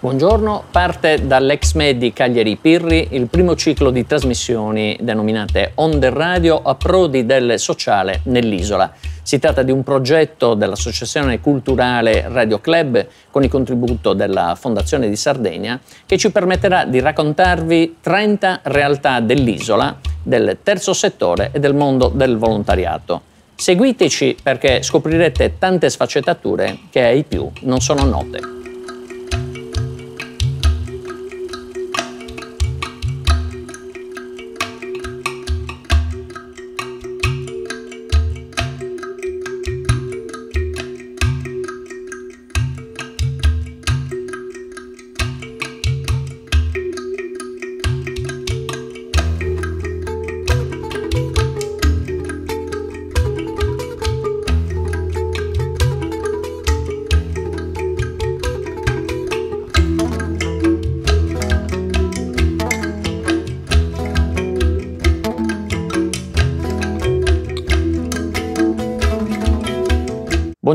Buongiorno, parte dall'ex Medi Cagliari Pirri il primo ciclo di trasmissioni denominate Onde Radio a prodi del sociale nell'isola. Si tratta di un progetto dell'Associazione Culturale Radio Club con il contributo della Fondazione di Sardegna che ci permetterà di raccontarvi 30 realtà dell'isola, del terzo settore e del mondo del volontariato. Seguiteci perché scoprirete tante sfaccettature che ai più non sono note.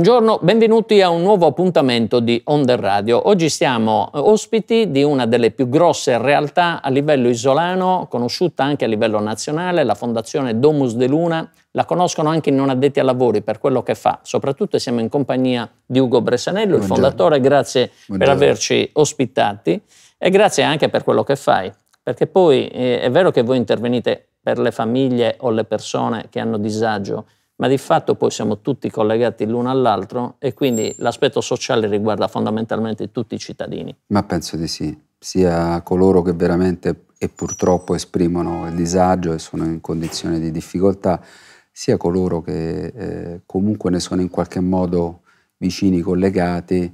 Buongiorno, benvenuti a un nuovo appuntamento di Onder Radio. Oggi siamo ospiti di una delle più grosse realtà a livello isolano, conosciuta anche a livello nazionale, la Fondazione Domus de Luna. La conoscono anche i non addetti ai lavori per quello che fa. Soprattutto siamo in compagnia di Ugo Bressanello, Buongiorno. il fondatore. Grazie Buongiorno. per averci ospitati e grazie anche per quello che fai. Perché poi eh, è vero che voi intervenite per le famiglie o le persone che hanno disagio, ma di fatto poi siamo tutti collegati l'uno all'altro e quindi l'aspetto sociale riguarda fondamentalmente tutti i cittadini. Ma penso di sì, sia coloro che veramente e purtroppo esprimono il disagio e sono in condizioni di difficoltà, sia coloro che eh, comunque ne sono in qualche modo vicini, collegati,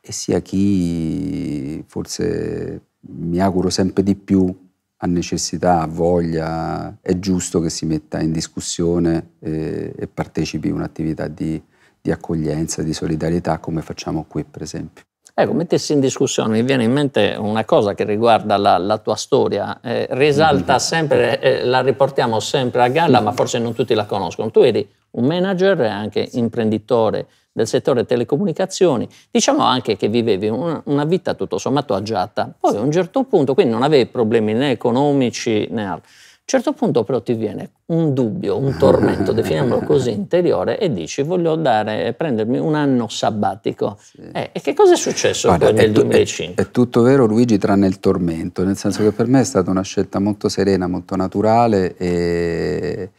e sia chi forse mi auguro sempre di più ha necessità, ha voglia, è giusto che si metta in discussione e, eh, e partecipi a un'attività di, di accoglienza, di solidarietà come facciamo qui per esempio. Ecco, mettessi in discussione, mi viene in mente una cosa che riguarda la, la tua storia, eh, risalta mm-hmm. sempre, eh, eh, la riportiamo sempre a galla, ma mm-hmm. forse non tutti la conoscono. Tu eri un manager e anche imprenditore del settore telecomunicazioni, diciamo anche che vivevi una, una vita tutto sommato agiata, poi a un certo punto, quindi non avevi problemi né economici né altro a un certo punto però ti viene un dubbio, un tormento, definiamolo così, interiore e dici voglio dare, prendermi un anno sabbatico. Sì. Eh, e che cosa è successo Guarda, poi nel è, 2005? È, è, tutto vero Luigi tranne il tormento, nel senso che per me è stata una scelta molto serena, molto naturale e,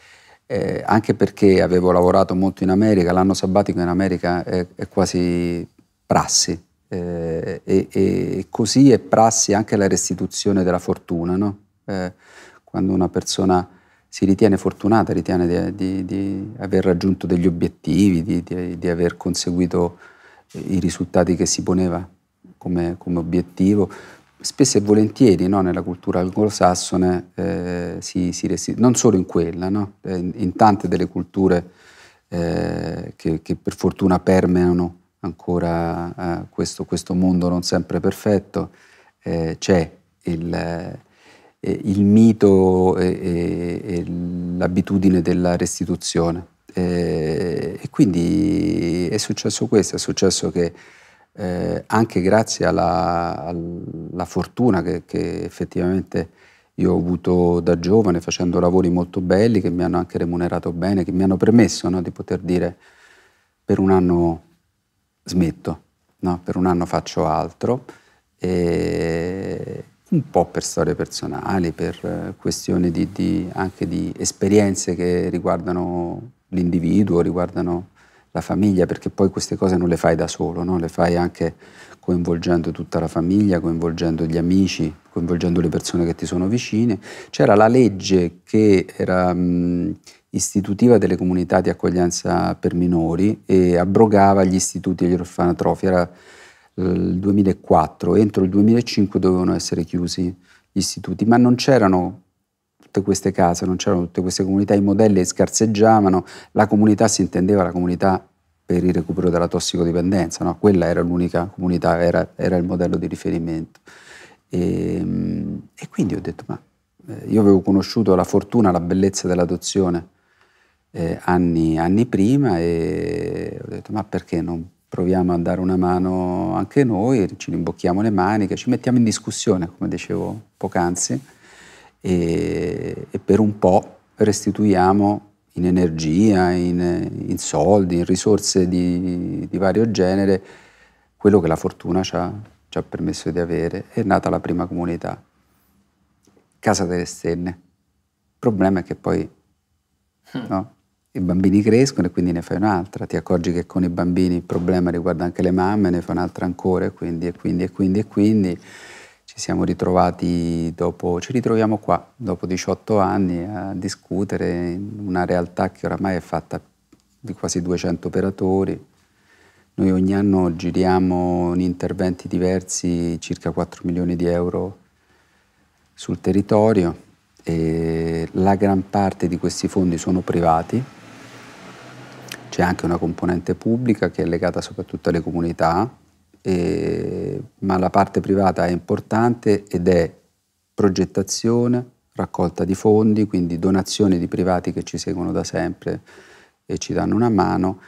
eh, anche perché avevo lavorato molto in America, l'anno sabbatico in America è, è quasi prassi. Eh, e, e, così è prassi anche la restituzione della fortuna, no? Eh, quando una persona si ritiene fortunata, ritiene di, di, di aver raggiunto degli obiettivi, di, di, aver conseguito eh, i risultati che si poneva come, come obiettivo. Spesso e volentieri no, nella cultura anglosassone eh, si, si resti, non solo in quella, no? Eh, in, in, tante delle culture eh, che, che, per fortuna permeano ancora eh, questo, questo, mondo non sempre perfetto, eh, c'è il eh, il mito e, e, e, l'abitudine della restituzione. E, eh, e, quindi è successo questo, è successo che eh, anche grazie alla, alla fortuna che, che, effettivamente io ho avuto da giovane facendo lavori molto belli che mi hanno anche remunerato bene, che mi hanno permesso no, di poter dire per un anno smetto, no? per un anno faccio altro. E, un po' per storie personali, per eh, questioni di, di, anche di esperienze che riguardano l'individuo, riguardano la famiglia, perché poi queste cose non le fai da solo, no? le fai anche coinvolgendo tutta la famiglia, coinvolgendo gli amici, coinvolgendo le persone che ti sono vicine. C'era la legge che era mh, istitutiva delle comunità di accoglienza per minori e abrogava gli istituti e gli orfanatrofi. era il 2004, entro il 2005 dovevano essere chiusi gli istituti, ma non c'erano tutte queste case, non c'erano tutte queste comunità, i modelli scarseggiavano, la comunità si intendeva la comunità per il recupero della tossicodipendenza, no? quella era l'unica comunità, era, era il modello di riferimento. E, ehm, e, quindi ho detto, ma eh, io avevo conosciuto la fortuna, la bellezza dell'adozione eh, anni, anni prima e ho detto, ma perché non proviamo a dare una mano anche noi, ci rimbocchiamo le maniche, ci mettiamo in discussione, come dicevo poc'anzi, e, e per un po' restituiamo in energia, in, in soldi, in risorse di, di, vario genere, quello che la fortuna ci ha, ci ha permesso di avere. È nata la prima comunità, Casa delle Stenne. Il problema è che poi hm. no? i bambini crescono e quindi ne fai un'altra, ti accorgi che con i bambini il problema riguarda anche le mamme, ne fai un'altra ancora e quindi e quindi e quindi e quindi ci siamo ritrovati dopo, ci ritroviamo qua dopo 18 anni a discutere in una realtà che oramai è fatta di quasi 200 operatori. Noi ogni anno giriamo in interventi diversi circa 4 milioni di euro sul territorio e la gran parte di questi fondi sono privati, c'è anche una componente pubblica che è legata soprattutto alle comunità, eh, ma la parte privata è importante ed è progettazione, raccolta di fondi, quindi donazioni di privati che ci seguono da sempre e ci danno una mano,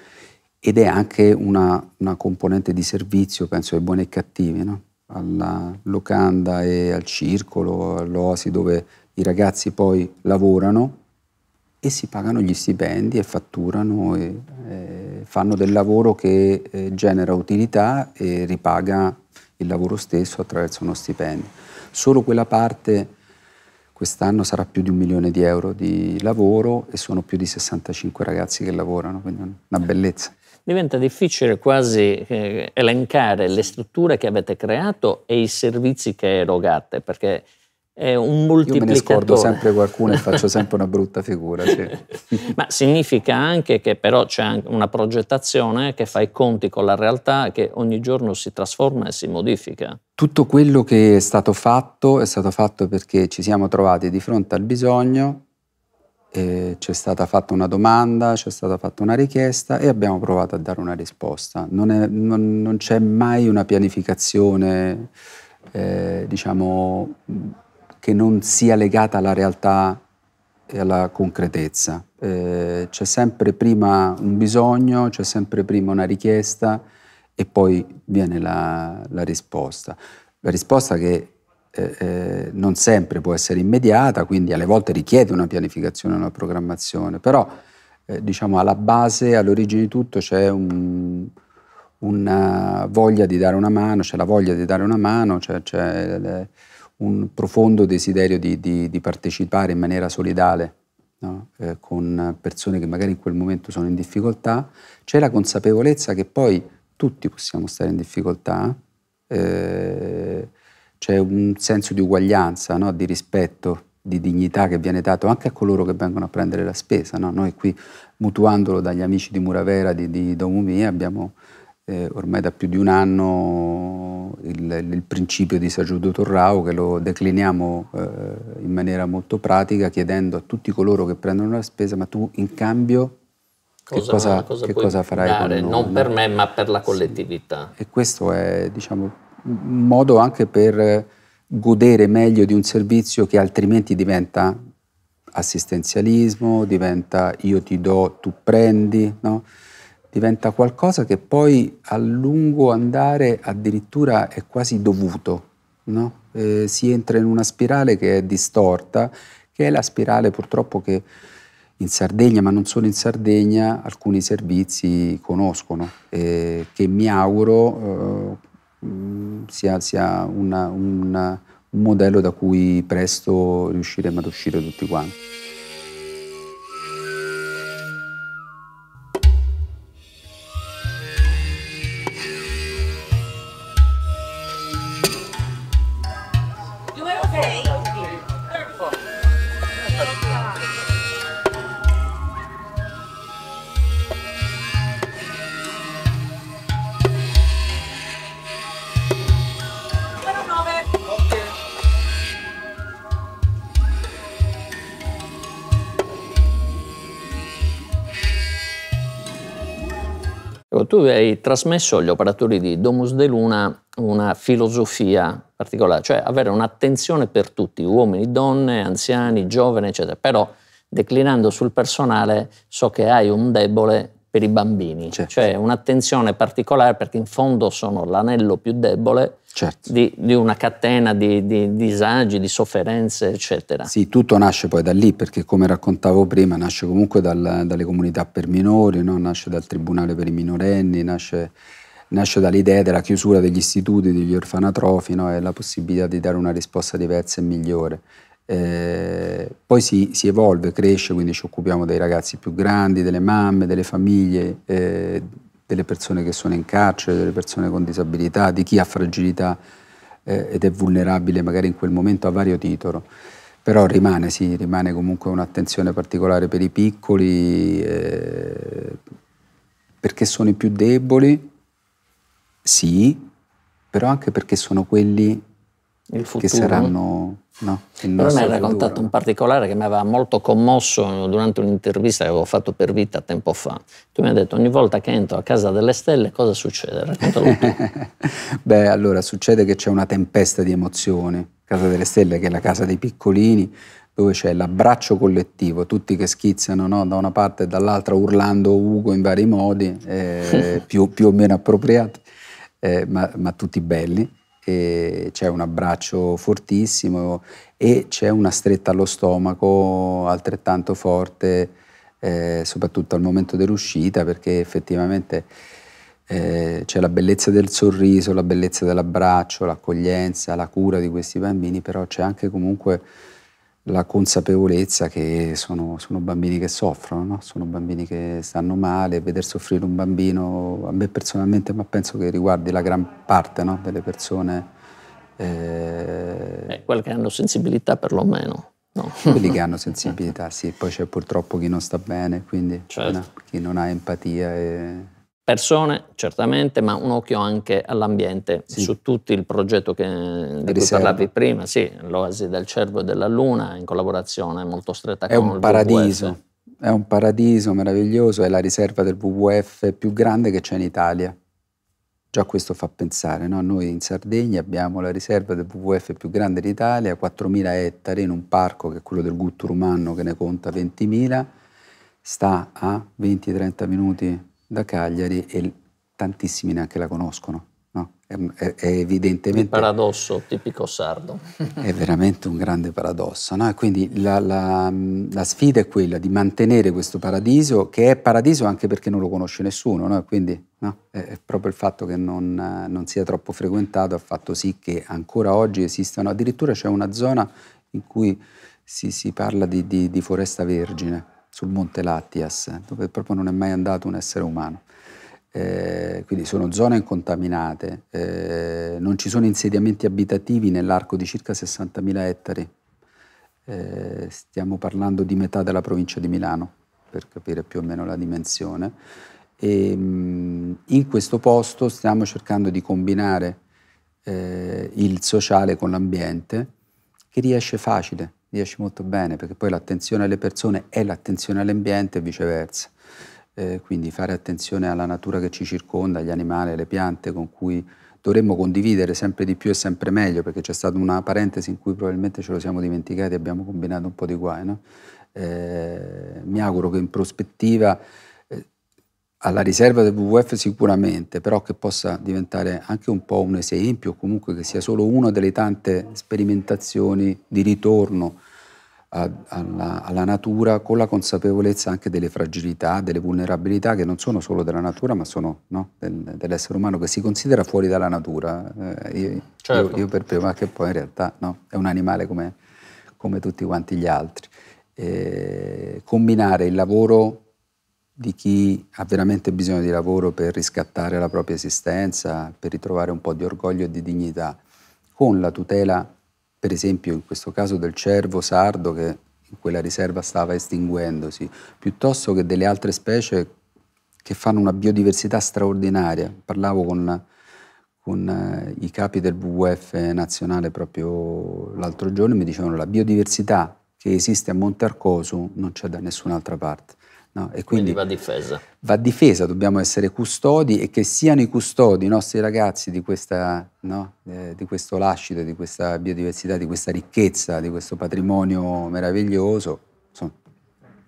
ed è anche una, una componente di servizio, penso ai buoni e cattivi, no? alla locanda e al circolo, all'oasi dove i ragazzi poi lavorano e si pagano gli stipendi e fatturano e eh, fanno del lavoro che eh, genera utilità e ripaga il lavoro stesso attraverso uno stipendio. Solo quella parte quest'anno sarà più di un milione di euro di lavoro e sono più di 65 ragazzi che lavorano, quindi una bellezza. Diventa difficile quasi eh, elencare le strutture che avete creato e i servizi che erogate, perché è un moltiplicatore. Io me ne scordo sempre qualcuno e faccio sempre una brutta figura. Sì. Ma significa anche che però c'è una progettazione che fa i conti con la realtà che ogni giorno si trasforma e si modifica. Tutto quello che è stato fatto è stato fatto perché ci siamo trovati di fronte al bisogno, eh, c'è stata fatta una domanda, c'è stata fatta una richiesta e abbiamo provato a dare una risposta. Non, è, non, non c'è mai una pianificazione, eh, diciamo che non sia legata alla realtà e alla concretezza. Eh, c'è sempre prima un bisogno, c'è sempre prima una richiesta e poi viene la, la risposta. La risposta che eh, eh, non sempre può essere immediata, quindi alle volte richiede una pianificazione, una programmazione, però eh, diciamo alla base, all'origine di tutto c'è un, una voglia di dare una mano, c'è la voglia di dare una mano, c'è, c'è eh, un profondo desiderio di, di, di partecipare in maniera solidale no? eh, con persone che magari in quel momento sono in difficoltà, c'è la consapevolezza che poi tutti possiamo stare in difficoltà, eh, c'è un senso di uguaglianza, no? di rispetto, di dignità che viene dato anche a coloro che vengono a prendere la spesa. No? Noi qui, mutuandolo dagli amici di Muravera, di, di Domumia, abbiamo eh, ormai da più di un anno il, il principio di Sagiuduto Torrao che lo decliniamo eh, in maniera molto pratica chiedendo a tutti coloro che prendono la spesa ma tu in cambio cosa, che cosa, cosa, che cosa farai? Dare, non per me ma per la collettività. Sì. E questo è diciamo, un modo anche per godere meglio di un servizio che altrimenti diventa assistenzialismo, diventa io ti do, tu prendi, no? diventa qualcosa che poi a lungo andare addirittura è quasi dovuto. No? Eh, si entra in una spirale che è distorta, che è la spirale purtroppo che in Sardegna, ma non solo in Sardegna, alcuni servizi conoscono, eh, che mi auguro eh, sia, sia una, una, un modello da cui presto riusciremo ad uscire tutti quanti. trasmesso agli operatori di Domus de Luna una filosofia particolare, cioè avere un'attenzione per tutti, uomini, donne, anziani, giovani, eccetera. Però declinando sul personale so che hai un debole per i bambini, certo. cioè un'attenzione particolare perché in fondo sono l'anello più debole Certo. Di, di, una catena di, di, disagi, di sofferenze, eccetera. Sì, tutto nasce poi da lì, perché come raccontavo prima, nasce comunque dal, dalle comunità per minori, no? nasce dal tribunale per i minorenni, nasce, nasce, dall'idea della chiusura degli istituti, degli orfanatrofi no? e la possibilità di dare una risposta diversa e migliore. Eh, poi si, si, evolve, cresce, quindi ci occupiamo dei ragazzi più grandi, delle mamme, delle famiglie. Eh, delle persone che sono in carcere, delle persone con disabilità, di chi ha fragilità eh, ed è vulnerabile magari in quel momento a vario titolo. Però rimane, sì, rimane comunque un'attenzione particolare per i piccoli, eh, perché sono i più deboli, sì, però anche perché sono quelli il futuro. Che saranno no, il Però mi ha raccontato futuro. un particolare che mi aveva molto commosso durante un'intervista che avevo fatto per vita tempo fa. Tu mi hai detto ogni volta che entro a Casa delle Stelle cosa succede? Raccontalo tu. Beh, allora succede che c'è una tempesta di emozioni. Casa delle Stelle che è la casa dei piccolini, dove c'è l'abbraccio collettivo, tutti che schizzano no, da una parte e dall'altra urlando Ugo in vari modi, eh, più, più, o meno appropriati, eh, ma, ma tutti belli perché c'è un abbraccio fortissimo e c'è una stretta allo stomaco altrettanto forte, eh, soprattutto al momento dell'uscita, perché effettivamente eh, c'è la bellezza del sorriso, la bellezza dell'abbraccio, l'accoglienza, la cura di questi bambini, però c'è anche comunque la consapevolezza che sono, sono bambini che soffrono, no? sono bambini che stanno male, veder soffrire un bambino, a me personalmente, ma penso che riguardi la gran parte no? delle persone. Eh... eh quelle che hanno sensibilità perlomeno. No. Quelli che hanno sensibilità, sì, poi c'è purtroppo chi non sta bene, quindi certo. no? chi non ha empatia. E persone, certamente, ma un occhio anche all'ambiente, sì. su tutto il progetto che, di e cui parlavi prima, sì, l'Oasi del Cervo e della Luna, in collaborazione molto stretta è con un il paradiso. WWF. È un paradiso meraviglioso, è la riserva del WWF più grande che c'è in Italia. Già questo fa pensare, no? noi in Sardegna abbiamo la riserva del WWF più grande d'Italia, 4.000 ettari in un parco che è quello del Gutturumanno che ne conta 20.000, sta a 20-30 minuti da Cagliari e tantissimi neanche la conoscono. No? È, è, evidentemente... Il paradosso tipico sardo. è veramente un grande paradosso. No? quindi la, la, la, sfida è quella di mantenere questo paradiso, che è paradiso anche perché non lo conosce nessuno. No? Quindi è, proprio il fatto che non, non, sia troppo frequentato ha fatto sì che ancora oggi esistano. Addirittura c'è una zona in cui si, si parla di, di, di foresta vergine sul monte Latias, dove proprio non è mai andato un essere umano. Eh, quindi sono zone incontaminate, eh, non ci sono insediamenti abitativi nell'arco di circa 60.000 ettari, eh, stiamo parlando di metà della provincia di Milano, per capire più o meno la dimensione. E, mh, mm, in questo posto stiamo cercando di combinare eh, il sociale con l'ambiente, che riesce facile, riesci molto bene, perché poi l'attenzione alle persone è l'attenzione all'ambiente e viceversa. Eh, quindi fare attenzione alla natura che ci circonda, agli animali, alle piante con cui dovremmo condividere sempre di più e sempre meglio, perché c'è stata una parentesi in cui probabilmente ce lo siamo dimenticati e abbiamo combinato un po' di guai. No? Eh, mi auguro che in prospettiva alla riserva del WWF sicuramente, però che possa diventare anche un po' un esempio, comunque che sia solo una delle tante sperimentazioni di ritorno a, alla, alla, natura con la consapevolezza anche delle fragilità, delle vulnerabilità che non sono solo della natura ma sono no, del, dell'essere umano che si considera fuori dalla natura. Eh, io, certo. io, io, per prima, che poi in realtà no, è un animale come, come tutti quanti gli altri. Eh, combinare il lavoro di chi ha veramente bisogno di lavoro per riscattare la propria esistenza, per ritrovare un po' di orgoglio e di dignità, con la tutela, per esempio in questo caso del cervo sardo che in quella riserva stava estinguendosi, piuttosto che delle altre specie che fanno una biodiversità straordinaria. Parlavo con, con eh, i capi del WWF nazionale proprio l'altro giorno e mi dicevano la biodiversità che esiste a Monte Arcosu non c'è da nessun'altra parte. No? E quindi, quindi, va difesa. Va difesa, dobbiamo essere custodi e che siano i custodi, i nostri ragazzi, di, questa, no? eh, di questo lascito, di questa biodiversità, di questa ricchezza, di questo patrimonio meraviglioso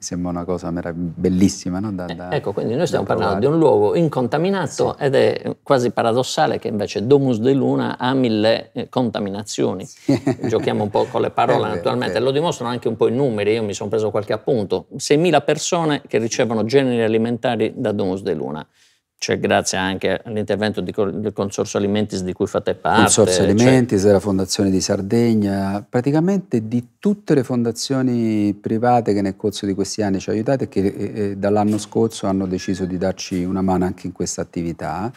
sembra una cosa bellissima. No? Da, eh, da, ecco, quindi noi stiamo parlando di un luogo incontaminato sì. ed è quasi paradossale che invece Domus de Luna ha mille eh, contaminazioni. Sì. Giochiamo un po' con le parole naturalmente, lo dimostrano anche un po' i numeri, io mi sono preso qualche appunto. 6.000 persone che ricevono generi alimentari da Domus de Luna cioè grazie anche all'intervento di, del Consorzio Alimentis di cui fate parte. Consorzio cioè Alimentis, cioè... della Fondazione di Sardegna, praticamente di tutte le fondazioni private che nel corso di questi anni ci ha aiutato e che eh, eh, dall'anno scorso hanno deciso di darci una mano anche in questa attività.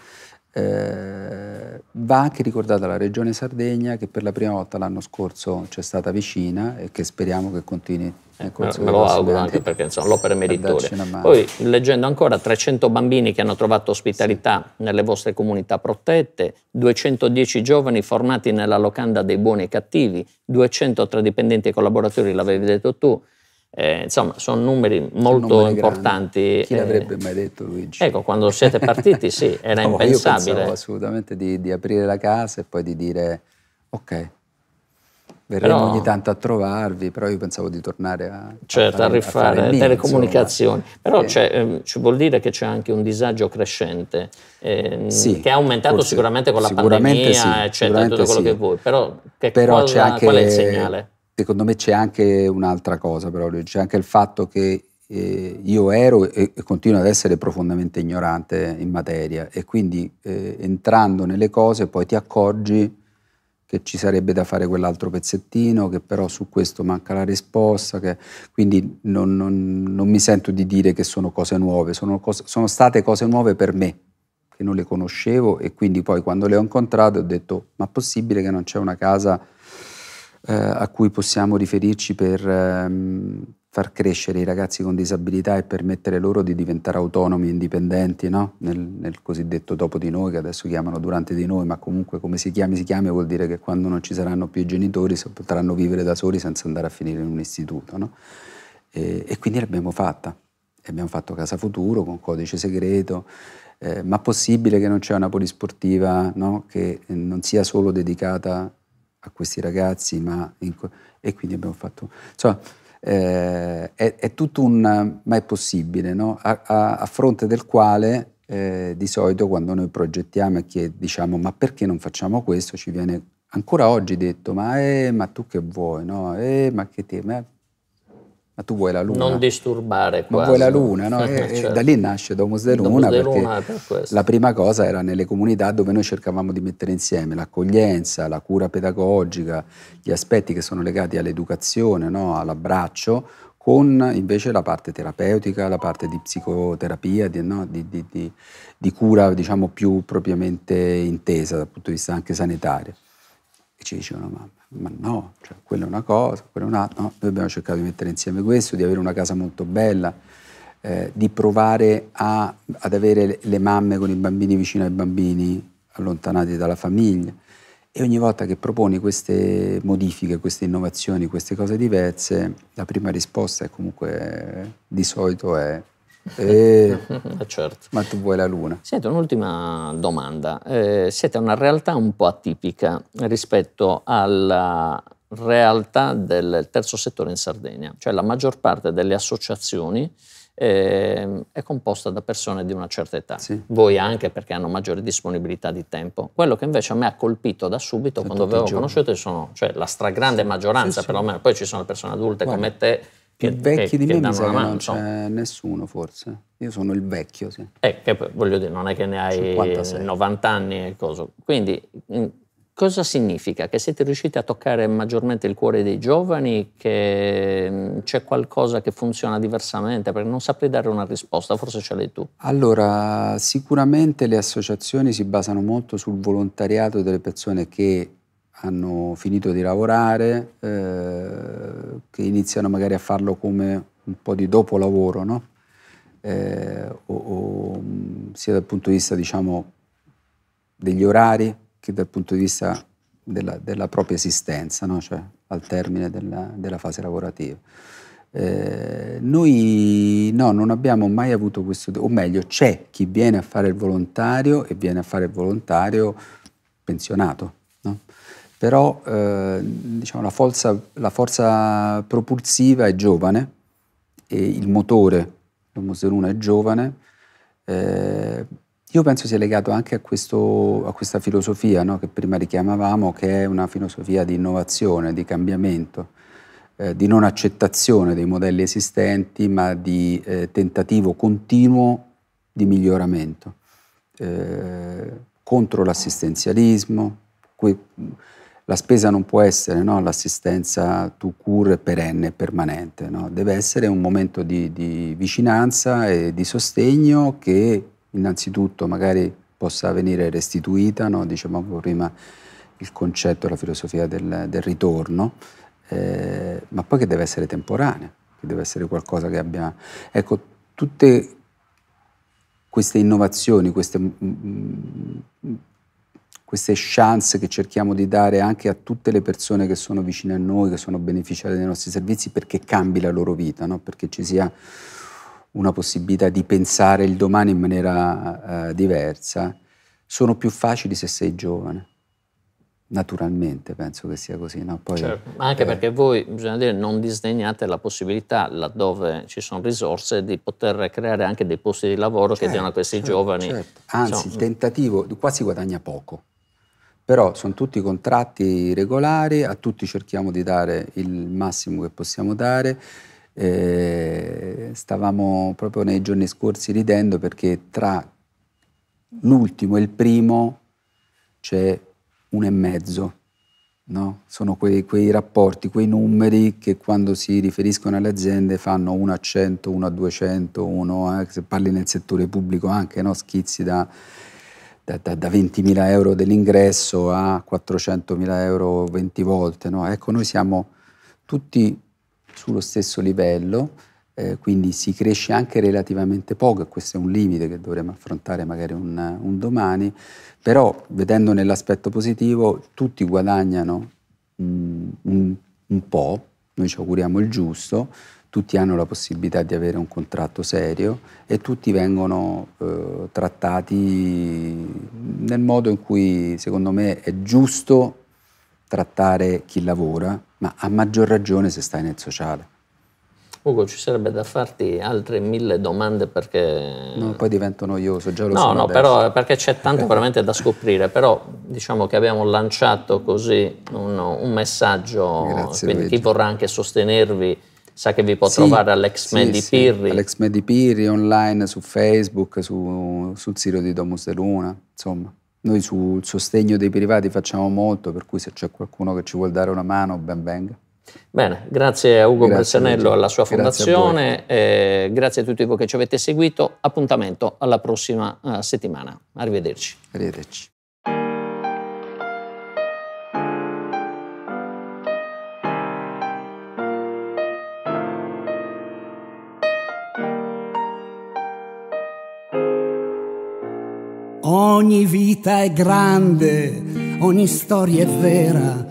Eh, va anche ricordata la Regione Sardegna che per la prima volta l'anno scorso c'è stata vicina e che speriamo che continui Ecco, eh, me, lo auguro anche perché insomma, l'opera è meritoria. Poi leggendo ancora 300 bambini che hanno trovato ospitalità sì. nelle vostre comunità protette, 210 giovani formati nella locanda dei buoni e cattivi, 200 tra dipendenti e collaboratori, l'avevi detto tu, eh, insomma, sono numeri molto numeri importanti. Grandi. Chi eh, l'avrebbe mai detto Luigi? Ecco, quando siete partiti sì, era no, impensabile. Io pensavo assolutamente di, di aprire la casa e poi di dire ok, Verremo però, ogni tanto a trovarvi, però io pensavo di tornare a, certo, a, fare, a rifare a mio, telecomunicazioni. Insomma. Però ehm, ci vuol dire che c'è anche un disagio crescente, ehm, sì, che è aumentato forse, sicuramente con la sicuramente pandemia, sì, eccetera, tutto quello sì. che vuoi. Però, che però cosa, c'è anche, qual è il segnale? Secondo me c'è anche un'altra cosa, però, c'è anche il fatto che eh, io ero e continuo ad essere profondamente ignorante in materia e quindi eh, entrando nelle cose poi ti accorgi che ci sarebbe da fare quell'altro pezzettino, che però su questo manca la risposta, che, quindi non, non, non, mi sento di dire che sono cose nuove, sono, cose, sono state cose nuove per me, che non le conoscevo e quindi poi quando le ho incontrate ho detto ma possibile che non c'è una casa eh, a cui possiamo riferirci per, ehm, far crescere i ragazzi con disabilità e permettere loro di diventare autonomi, indipendenti, no? nel, nel, cosiddetto dopo di noi, che adesso chiamano durante di noi, ma comunque come si chiami si chiami vuol dire che quando non ci saranno più i genitori potranno vivere da soli senza andare a finire in un istituto. No? E, e, quindi l'abbiamo fatta. Abbiamo fatto Casa Futuro con codice segreto, eh, ma possibile che non c'è una polisportiva no? che non sia solo dedicata a questi ragazzi, ma in, e quindi abbiamo fatto... Insomma, eh, è, è, tutto un ma è possibile, no? a, a, a, fronte del quale eh, di solito quando noi progettiamo e chiediamo diciamo ma perché non facciamo questo ci viene ancora oggi detto ma, eh, ma tu che vuoi, no? Eh, ma che te, ma ma tu vuoi la luna. Non disturbare quasi. Ma vuoi la luna, no? E, eh, eh, certo. da lì nasce Domus de Luna, Domus de luna per la prima cosa era nelle comunità dove noi cercavamo di mettere insieme l'accoglienza, la cura pedagogica, gli aspetti che sono legati all'educazione, no? all'abbraccio, con invece la parte terapeutica, la parte di psicoterapia, di, no? di, di, di cura diciamo più propriamente intesa dal punto di vista anche sanitario. E ci dicevano, ma, ma no, cioè, quella è una cosa, quella è un'altra. No, noi abbiamo cercato di mettere insieme questo, di avere una casa molto bella, eh, di provare a, ad avere le mamme con i bambini vicino ai bambini, allontanati dalla famiglia. E ogni volta che proponi queste modifiche, queste innovazioni, queste cose diverse, la prima risposta è comunque di solito è e... Eh, eh, certo. Ma tu vuoi la luna. Senti, un'ultima domanda. Eh, siete una realtà un po' atipica rispetto alla realtà del terzo settore in Sardegna, cioè la maggior parte delle associazioni eh, è composta da persone di una certa età, sì. voi anche perché hanno maggiore disponibilità di tempo. Quello che invece a me ha colpito da subito Tutto quando avevo conosciuto sono, cioè la stragrande sì. maggioranza sì, perlomeno, poi ci sono persone adulte Guarda. come te che, mm. vecchi che, di me mi sa che non c'è nessuno forse. Io sono il vecchio, sì. Eh, che, voglio dire, non è che ne hai 56. 90 anni e cosa. Quindi mm, cosa significa? Che siete riusciti a toccare maggiormente il cuore dei giovani? Che mm, c'è qualcosa che funziona diversamente? Perché non saprei dare una risposta, forse ce l'hai tu. Allora, sicuramente le associazioni si basano molto sul volontariato delle persone che hanno finito di lavorare, eh, che iniziano magari a farlo come un po' di dopolavoro, no? eh, o, o, sia dal punto di vista diciamo, degli orari che dal punto di vista della, della propria esistenza, no? cioè al termine della, della fase lavorativa. Eh, noi no, non abbiamo mai avuto questo, o meglio, c'è chi viene a fare il volontario e viene a fare il volontario pensionato però eh, diciamo, la, forza, la, forza, propulsiva è giovane, e il motore, l'Homo è giovane, eh, io penso sia legato anche a, questo, a questa filosofia no, che prima richiamavamo, che è una filosofia di innovazione, di cambiamento, eh, di non accettazione dei modelli esistenti, ma di eh, tentativo continuo di miglioramento eh, contro l'assistenzialismo. Que- la spesa non può essere no, l'assistenza to cure perenne, permanente, no? deve essere un momento di, di, vicinanza e di sostegno che innanzitutto magari possa venire restituita, no? dicevamo prima il concetto, la filosofia del, del ritorno, eh, ma poi che deve essere temporanea, che deve essere qualcosa che abbia... Ecco, tutte queste innovazioni, queste mh, mh, queste chance che cerchiamo di dare anche a tutte le persone che sono vicine a noi, che sono beneficiari dei nostri servizi, perché cambi la loro vita, no? perché ci sia una possibilità di pensare il domani in maniera eh, diversa, sono più facili se sei giovane. Naturalmente penso che sia così. No? Poi, certo. eh, anche perché voi, bisogna dire, non disdegnate la possibilità, laddove ci sono risorse, di poter creare anche dei posti di lavoro certo, che diano a questi certo, giovani. Certo. Anzi, Insomma, il tentativo, qua si guadagna poco però sono tutti contratti regolari, a tutti cerchiamo di dare il massimo che possiamo dare. Eh, stavamo proprio nei giorni scorsi ridendo perché tra l'ultimo e il primo c'è un e mezzo. No? Sono quei, quei, rapporti, quei numeri che quando si riferiscono alle aziende fanno 1 a 100, 1 a 200, 1 a, se parli nel settore pubblico anche, no? schizzi da da, da, da 20.000 euro dell'ingresso a 400.000 euro 20 volte. No? Ecco, noi siamo tutti sullo stesso livello, eh, quindi si cresce anche relativamente poco e questo è un limite che dovremo affrontare magari un, un domani, però vedendo nell'aspetto positivo tutti guadagnano mh, mm, un, un po', noi ci auguriamo il giusto, tutti hanno la possibilità di avere un contratto serio e tutti vengono eh, trattati nel modo in cui secondo me è giusto trattare chi lavora, ma a maggior ragione se stai nel sociale. Ugo, ci sarebbe da farti altre mille domande perché... No, poi divento noioso, già lo no, so. No, no, però eh, perché c'è tanto veramente da scoprire, però diciamo che abbiamo lanciato così un, un messaggio, Grazie, quindi Luigi. chi vorrà anche sostenervi sa che vi può sì, trovare all'ex sì, Medi Pirri. Sì, all'ex Medi Pirri online su Facebook, su, sul sito di Domus de Luna, insomma. Noi sul sostegno dei privati facciamo molto, per cui se c'è qualcuno che ci vuole dare una mano, ben venga. Bene, grazie a Ugo Bressanello e alla sua fondazione, grazie a, grazie a, tutti voi che ci avete seguito, appuntamento alla prossima eh, settimana. Arrivederci. Arrivederci. ogni vita è grande, ogni storia è vera,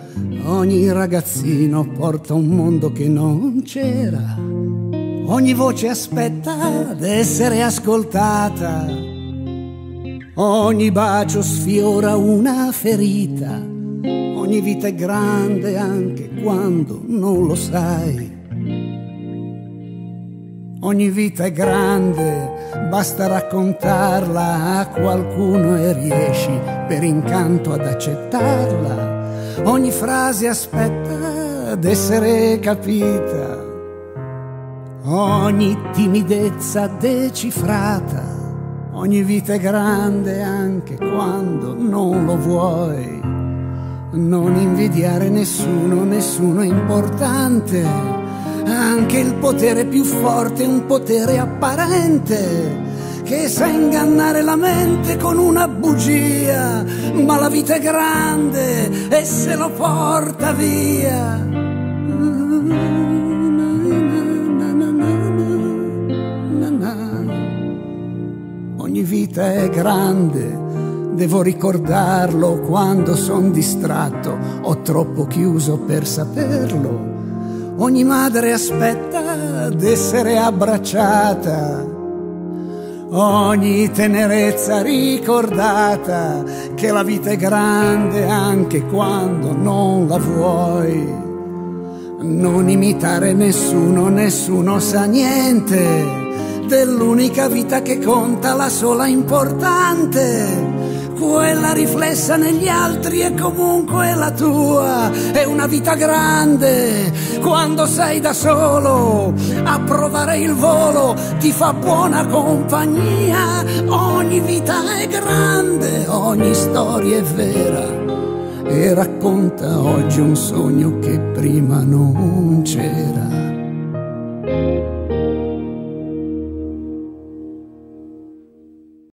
ogni ragazzino porta un mondo che non c'era. Ogni voce aspetta ad essere ascoltata, ogni bacio sfiora una ferita, ogni vita è grande anche quando non lo sai. Ogni vita è grande basta raccontarla a qualcuno e riesci per incanto ad accettarla. Ogni frase aspetta d'essere capita, ogni timidezza decifrata, ogni vita è grande anche quando non lo vuoi. Non invidiare nessuno, nessuno è importante anche il potere più forte, un potere apparente che sa ingannare la mente con una bugia, ma la vita è grande e se lo porta via. Ogni vita è grande. Devo ricordarlo quando son distratto o troppo chiuso per saperlo. Ogni madre aspetta d'essere abbracciata ogni tenerezza ricordata che la vita è grande anche quando non la vuoi. Non imitare nessuno, nessuno sa niente dell'unica vita che conta, la sola importante quella riflessa negli altri è comunque la tua, è una vita grande, quando sei da solo, a provare il volo ti fa buona compagnia, ogni vita è grande, ogni storia è vera e racconta oggi un sogno che prima non c'era.